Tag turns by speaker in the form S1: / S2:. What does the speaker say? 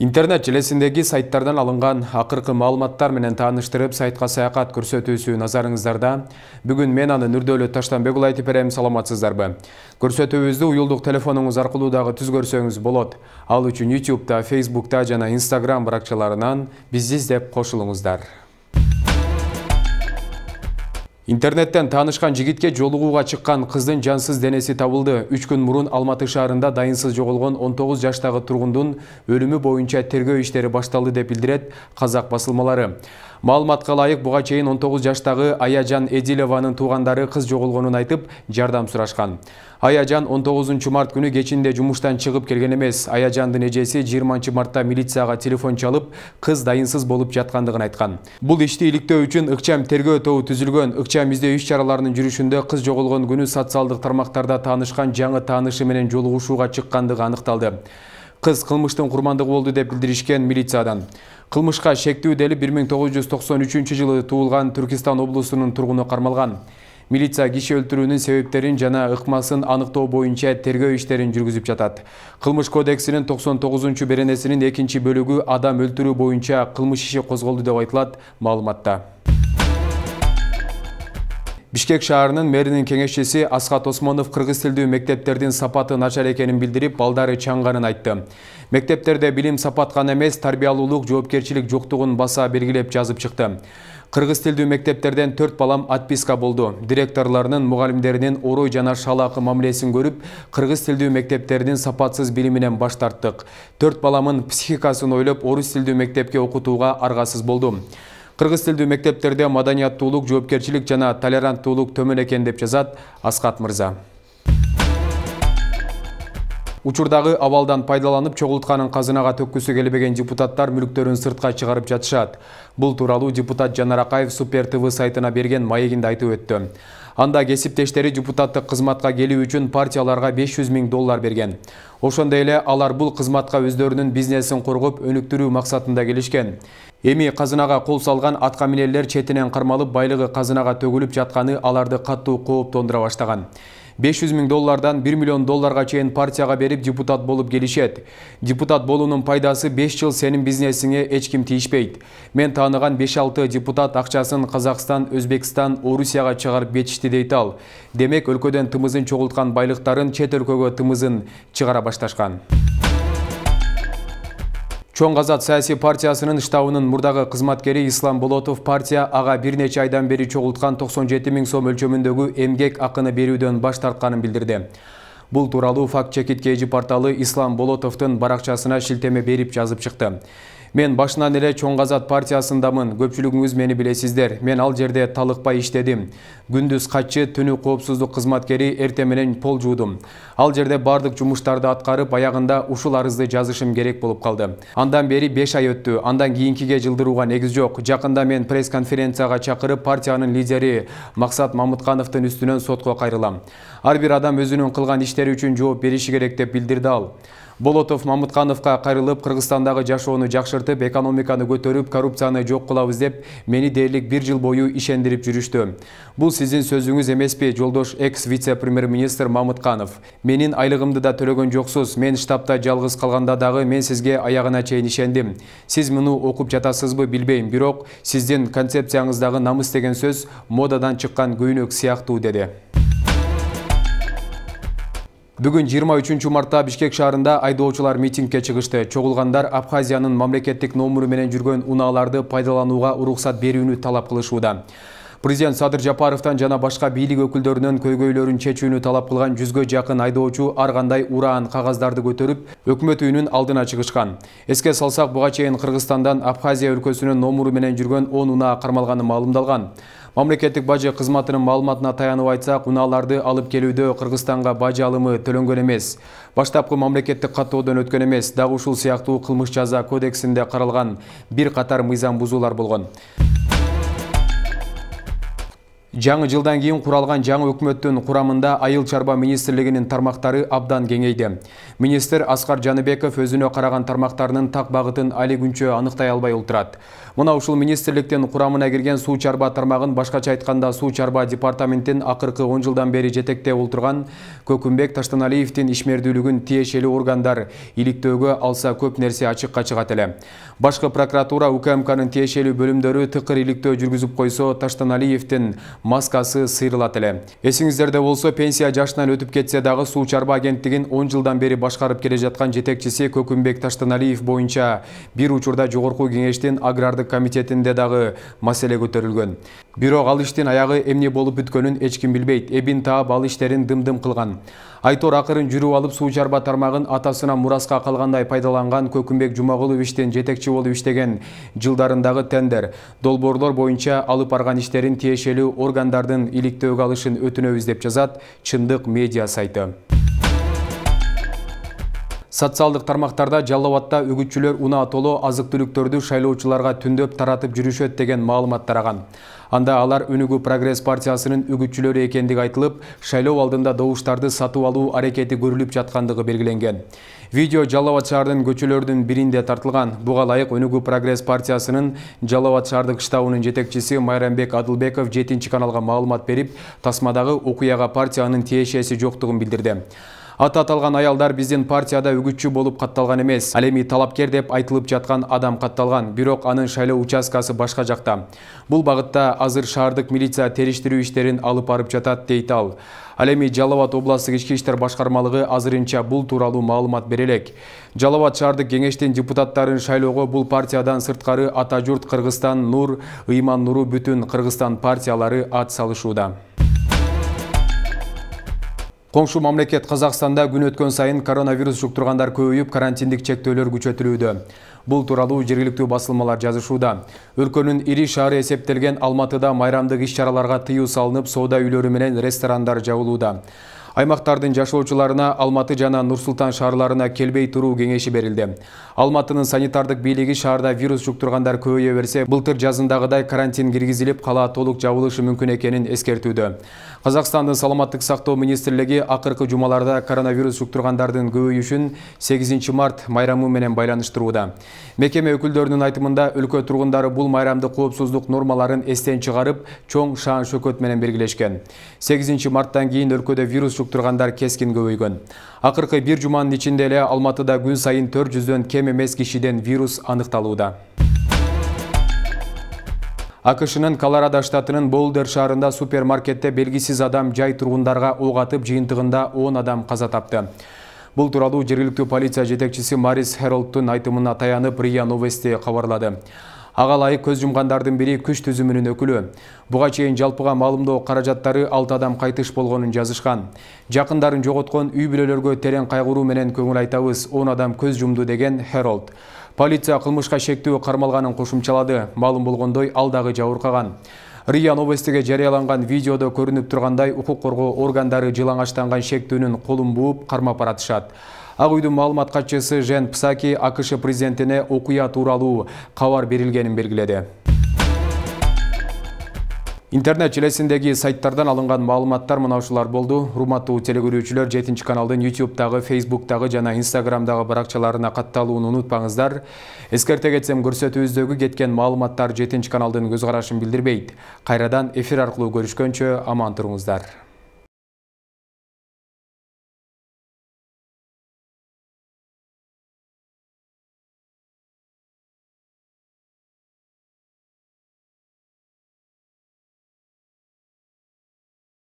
S1: интернет желесиндеги сайттардан алынган акыркы маалыматтар менен тааныштырып сайтка саякат көрсөтүүсү назарыңыздарда бүгүн мен аны нурдөөлөт таштанбек уулу айтып берем саламатсыздарбы көрсөтүүбүздү уюлдук телефонуңуз аркылуу дагы түз көрсөңүз болот ал үчүн ютубта фейсбукта жана инстаграм баракчаларынан бизди издеп кошулуңуздар Интернеттен танышқан жігітке жолығуға шыққан қыздың жансыз денесі табылды. Үш күн мұрын Алматы шаарында дайынсыз жоғалған 19 жаштағы тұрғындың өлімі бойынша тергеу іштері башталды деп білдіреді қазақ басылмалары. маалыматка ылайык буга чейин он тогуз жаштагы аяжан эдилованын туугандары кыз жоголгонун айтып жардам сурашкан аяжан он тогузунчу март күнү кечинде жумуштан чыгып келген эмес аяжандын эжеси жыйырманчы мартта милицияга телефон чалып кыз дайынсыз болуп жаткандыгын айткан бул ишти иликтөө үчүн ыкчам тергөө тобу түзүлгөн ыкчам издөө иш чараларынын жүрүшүндө кыз жоголгон күнү социалдык тармактарда таанышкан жаңы таанышы менен жолугушууга чыккандыгы аныкталды кыз кылмыштын курмандыгы болду деп билдиришкен милициядан кылмышка шектүү делип бир миң тогуз жүз токсон үчүнчү жылы туулган түркистан облусунун тургуну кармалган милиция киши өлтүрүүнүн себептерин жана ыкмасын аныктоо боюнча тергөө иштерин жүргүзүп жатат кылмыш кодексинин токсон тогузунчу беренесинин экинчи бөлүгү адам өлтүрүү боюнча кылмыш иши козголду деп айтылат маалыматта Бишкек шаарынын мэринин кеңешчиси Асхат Осмонов кыргыз тилдүү мектептердин сапаты начар экенин билдирип, балдары чаңганын айтты. Мектептерде билим сапат гана эмес, тарбиялуулук, жоопкерчилик жоктугун баса белгилеп жазып чыкты. Кыргыз тилдүү мектептерден 4 балам отписка болду. Директорларынын, мугалимдеринин орой жана шалакы мамилесин көрүп, кыргыз тилдүү мектептердин сапатсыз билиминен баш тарттык. 4 баламын психикасын ойлоп, орус тилдүү мектепке окутууга аргасыз болдум. кыргыз тилдүү мектептерде маданияттуулук жоопкерчилик жана толеранттуулук төмөн экен деп жазат аскат мырза учурдагы абалдан пайдаланып чогултканын казынага төккүсү келбеген депутаттар мүлктөрүн сыртка чыгарып жатышат бул тууралуу депутат жанар акаев супер тв сайтына берген маегинде айтып өттү Анда кесиптештери депутатты қызматқа келі үшін партияларға 500 миң доллар берген. Ошондой эле алар бұл қызматқа өздерінің бизнесін коргоп, өніктіру мақсатында келішкен. Эми қазынаға қол салған атқамелерлер четинен кармалып, байлығы қазынаға төгіліп жатқаны аларды қоып тондыра баштаған. 500 миң доллардан 1 миллион долларға чейін партияға беріп депутат болып келишет. Депутат болуунун пайдасы 5 жыл сенің бизнесиңе эч ким тийишпейт. Мен тааныган 5-6 депутат ақчасын Қазақстан, Өзбекстан, Орусияга чыгарып кетишти дейт ал. Демек өлкөден тымызын чоғылтқан байлықтарын чет өлкөгө тымызын чыгара башташкан. Чоң Казат саяси партиясының ұштауының мұрдағы қызматкері Ислам Болотов партия аға бірнеше айдан бері чоғылтқан 97 миң сом өлчөміндегі әмгек ақыны беруден баш тартқанын білдірді. Бұл туралы факт кейджі порталы Ислам Болотовтың барақшасына шілтеме беріп жазып шықты. Мен башынан эле чоң партиясындамын. Көпчүлүгүңүз мені білесіздер. Мен ал жерде талықпай іштедім. Күндүз катчы, түнү коопсуздук кызматкери, әртеменен менен пол жудым. Ал жерде бардык жумуштарды атқарып, аяғында ушул арызды жазышым керек болып қалды. Андан бери 5 ай өтті, Андан кийинкиге жылдыруға негіз жок. Жақында мен пресс конференцияға чакырып, партияның лидери Мақсат Мамыткановдун үстінен сотқа қайрылам. Ар бир адам өзүнүн қылған иштери үчүн жооп бериши керек деп билдирди ал. болотов мамыткановко кайрылып кыргызстандагы жашоону жакшыртып экономиканы көтөрүп коррупцияны жок кылабыз деп мени дээрлик бир жыл бою ишендирип жүрүштү бул сиздин сөзүңүз эмеспи жолдош экс вице премьер министр мамытканов менин айлыгымды да төлөгөн жоксуз мен штабта жалгыз калганда дагы мен сизге аягына чейин ишендим сиз муну окуп жатасызбы билбейм бирок сиздин концепцияңыздагы намыс деген сөз модадан чыккан көйнөк сыяктуу деди бүгүн жыйырма үчүнчү мартта бишкек шаарында айдоочулар митингге чыгышты чогулгандар абхазиянын мамлекеттик номуру менен жүргөн унааларды пайдаланууга уруксат берүүнү талап кылышууда президент садыр жапаровдон жана башка бийлик өкүлдөрүнөн көйгөйлөрүн чечүүнү талап кылган жүзгө жакын айдоочу ар кандай ураан кагаздарды көтөрүп өкмөт үйүнүн алдына чыгышкан эске салсак буга чейин кыргызстандан абхазия өлкөсүнүн номуру менен жүргөн он унаа кармалганы маалымдалган мамлекеттик бажы кызматынын маалыматына таянып айтсак унааларды алып келүүдө кыргызстанга бажы алымы төлөнгөн эмес баштапкы мамлекеттик каттоодон өткөн эмес дагы ушул сыяктуу кылмыш жаза кодексинде каралган бир катар мыйзам бузуулар болгон Жаңы жылдан кейін құралған жаңы өкметтің құрамында айыл чарба министрлігінің тармақтары абдан кеңейді. Министр Асқар Жаныбеков өзіне қараған тармақтарының тақ бағытын али күнше анықтай албай ұлтырады. Мұна ұшыл министрліктен құрамына кирген су чарба тармағын башқа айтқанда су чарба департаментін ақырқы 10 жылдан бері жетекте ұлтырған Көкімбек Таштаналиевтің ішмерділігін тиешелі органдар иликтөөгө алса көп нәрсе ашық қачыға эле Башқы прокуратура УКМК-ның тиешелі бөлімдері тықыр жүргүзүп жүргізіп таштаналиевдин маскасы сыйрылат эле эсиңиздерде болсо пенсия жашынан өтүп кетсе дагы суу чарба агенттигин он жылдан бери башкарып келе жаткан жетекчиси көкүнбек таштаналиев боюнча бир учурда жогорку кеңештин агрардык комитетинде дагы маселе көтөрүлгөн бирок ал иштин аягы эмне болуп бүткөнүн эч ким билбейт эбин таап ал иштерин дымдым кылган айтор акырын жүрүп алып суу чарба тармагын атасынан мураска калгандай пайдаланган көкүмбек жумагулов иштин жетекчи болуп иштеген жылдарындагы тендер долбоорлор боюнча алып барган иштерин тиешелүү органдардын иликтөөгө алышын өтүнөбүз деп жазат чындык медиа сайты социалдык тармактарда жалал абадда үгүтчүлөр унаа толо азык түлүктөрдү шайлоочуларга түндөп таратып жүрүшөт деген маалымат тараган анда алар өнүгүү прогресс партиясынын үгүтчүлөрү экендиги айтылып шайлоо алдында добуштарды сатып алуу аракети көрүлүп жаткандыгы белгиленген видео жалал абад шаарынын көчөлөрүнүн биринде тартылган буга ылайык өнүгүү прогресс партиясынын жалал абад шаардык штабынын жетекчиси майрамбек адылбеков жетинчи каналга маалымат берип тасмадагы окуяга партиянын тиешеси жоктугун билдирди аты аталган аялдар биздин партияда үгүтчү болуп катталган эмес ал эми талапкер деп айтылып жаткан адам катталган бирок анын шайлоо участкасы башка жакта бул багытта азыр шаардык милиция териштирүү иштерин алып барып жатат дейт ал ал эми жалал абад областык ички иштер башкармалыгы азырынча бул тууралуу маалымат бере элек жалал абад шаардык кеңештин депутаттарын шайлоого бул партиядан сырткары ата журт кыргызстан нур ыйман нуру бүтүн кыргызстан партиялары ат салышууда Қоңшу мамлекет Қазақстанда күн өткен сайын коронавирус жұқтырғандар көйіп, карантиндік чектөлер күчөтүлүүдө. Бұл туралы жергілікті басылмалар жазышуда. Өлкөнүн ири шаары эсептелген Алматыда майрамдық іс шараларға тыюу салынып, соода үйлөрү ресторандар жабылууда. Аймақтардың жашылушыларына Алматы жана Нұрсултан шарларына келбей тұру кеңеші берілді. Алматының санитардық билігі шарда вирус жұқтырғандар көйе берсе, бұлтыр жазындағыдай карантин киргизилип қала толық жабылышы мүмкін екенін ескертуді. Қазақстандың саламаттық сақтау министрлігі ақырқы жумаларда коронавирус жұқтырғандардың көйі үшін 8 март майрамы менен байланыштыруыда. Мекеме өкілдерінің айтымында өлкө тұрғындары бұл майрамды коопсуздук нормаларын естен чыгарып, чоң шаң шөкөт менен белгилешкен. 8 марттан кейін өлкөде вирус жугуп тургандар кескин көбөйгөн акыркы бир жуманын ичинде алматыда күн сайын төрт жүздөн кем эмес кишиден вирус аныкталууда акшнын колорадо штатының болдер шаарында супермаркетте белгісіз адам жай тургундарга ок атып жыйынтыгында он адам қаза тапты Бұл туралы жергілікті полиция жетекшісі Марис Хэролдтың айтымына таянып, РИА Новости хабарлады. ага ылайык көз жумгандардын бири күч түзүмүнүн өкүлү буга чейин жалпыга маалымдоо каражаттары алты адам кайтыш болгонун жазышкан жакындарын жоготкон үй бүлөлөргө терең кайгыруу менен көңүл айтабыз он адам көз жумду деген херолд полиция кылмышка шектүү кармалганын кошумчалады маалым болгондой ал дагы жабыркаган рия новостиге жарыяланган видеодо көрүнүп тургандай укук коргоо органдары жылаңачтанган шектүүнүн колун бууп кармап баратышат ак үйдүн маалымат катчысы жен псаки акш президентине окуя тууралуу кабар берилгенин белгиледи интернет желесиндеги сайттардан алынган маалыматтар мына ушулар болду урматтуу телекөрүүчүлөр жетинчи каналдын ютубтагы фейсбуктагы жана инстаграмдагы баракчаларына катталууну унутпаңыздар эскерте кетсем көрсөтүүбүздөгү кеткен маалыматтар жетинчи каналдын көз карашын билдирбейт кайрадан эфир аркылуу көрүшкөнчө аман туруңуздар